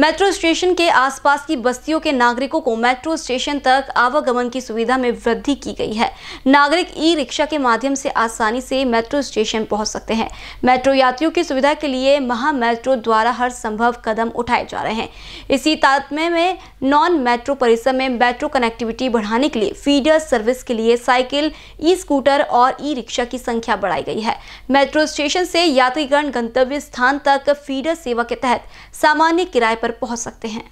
metro station के आसपास की बस्तियों के नागरिकों को मेट्रो स्टेशन तक आवागमन की सुविधा में वृद्धि की गई है नागरिक ई रिक्शा के माध्यम से आसानी से मेट्रो स्टेशन पहुंच सकते हैं मेट्रो यात्रियों की सुविधा के लिए महा मेट्रो द्वारा हर संभव कदम उठाए जा रहे हैं इसी तात्म्य में नॉन मेट्रो परिसर में मेट्रो कनेक्टिविटी बढ़ाने के लिए फीडर सर्विस के लिए साइकिल ई स्कूटर और ई रिक्शा की संख्या बढ़ाई गई है मेट्रो स्टेशन से यात्रीगण गंतव्य स्थान तक फीडर सेवा के तहत सामान्य किराए पर पहुंच सकते हैं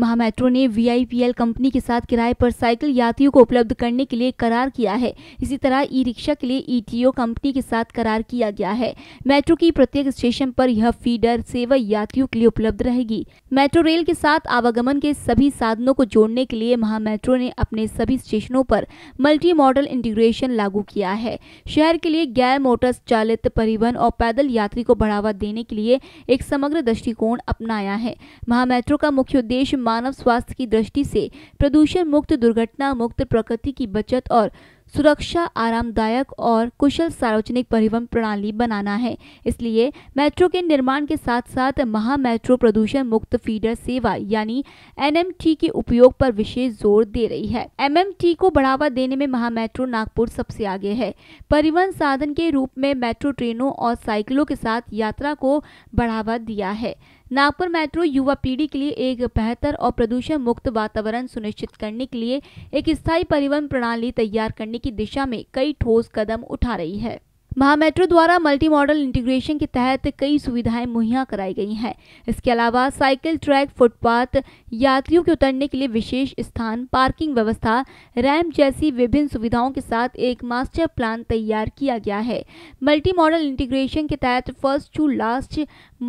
महामेट्रो ने वीआईपीएल कंपनी के साथ किराए पर साइकिल यात्रियों को उपलब्ध करने के लिए करार किया है इसी तरह ई रिक्शा के लिए ईटीओ e कंपनी के साथ करार किया गया है मेट्रो की प्रत्येक स्टेशन पर यह फीडर सेवा यात्रियों के लिए उपलब्ध रहेगी मेट्रो रेल के साथ आवागमन के सभी साधनों को जोड़ने के लिए महामेट्रो ने अपने सभी स्टेशनों पर मल्टी मॉडल इंटीग्रेशन लागू किया है शहर के लिए गैर मोटर चालित परिवहन और पैदल यात्री को बढ़ावा देने के लिए एक समग्र दृष्टिकोण अपनाया है महामेट्रो का मुख्य उद्देश्य मानव स्वास्थ्य की दृष्टि से प्रदूषण मुक्त दुर्घटना मुक्त प्रकृति की बचत और सुरक्षा आरामदायक और कुशल सार्वजनिक परिवहन प्रणाली बनाना है इसलिए मेट्रो के निर्माण के साथ साथ महा मेट्रो प्रदूषण मुक्त फीडर सेवा यानी एनएमटी के उपयोग पर विशेष जोर दे रही है एमएमटी को बढ़ावा देने में महा मेट्रो नागपुर सबसे आगे है परिवहन साधन के रूप में मेट्रो ट्रेनों और साइकिलों के साथ यात्रा को बढ़ावा दिया है नागपुर मेट्रो युवा पीढ़ी के लिए एक बेहतर और प्रदूषण मुक्त वातावरण सुनिश्चित करने के लिए एक स्थायी परिवहन प्रणाली तैयार करने की दिशा में कई ठोस कदम उठा रही है महामेट्रो द्वारा मल्टी मॉडल इंटीग्रेशन के तहत कई सुविधाएं मुहैया कराई गई हैं इसके अलावा साइकिल ट्रैक फुटपाथ यात्रियों के उतरने के लिए विशेष स्थान पार्किंग व्यवस्था रैम्प जैसी विभिन्न सुविधाओं के साथ एक मास्टर प्लान तैयार किया गया है मल्टी मॉडल इंटीग्रेशन के तहत first to last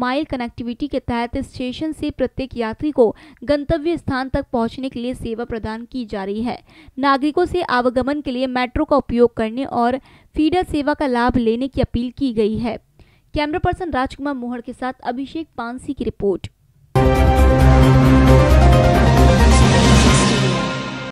mile connectivity के तहत स्टेशन से प्रत्येक यात्री को गंतव्य स्थान तक पहुंचने के लिए सेवा प्रदान की जा रही है नागरिकों से आवागमन के लिए मेट्रो का उपयोग करने और फीडर सेवा का लाभ लेने की अपील की गई है कैमरा पर्सन राजकुमार मोहर के साथ अभिषेक पानसी की रिपोर्ट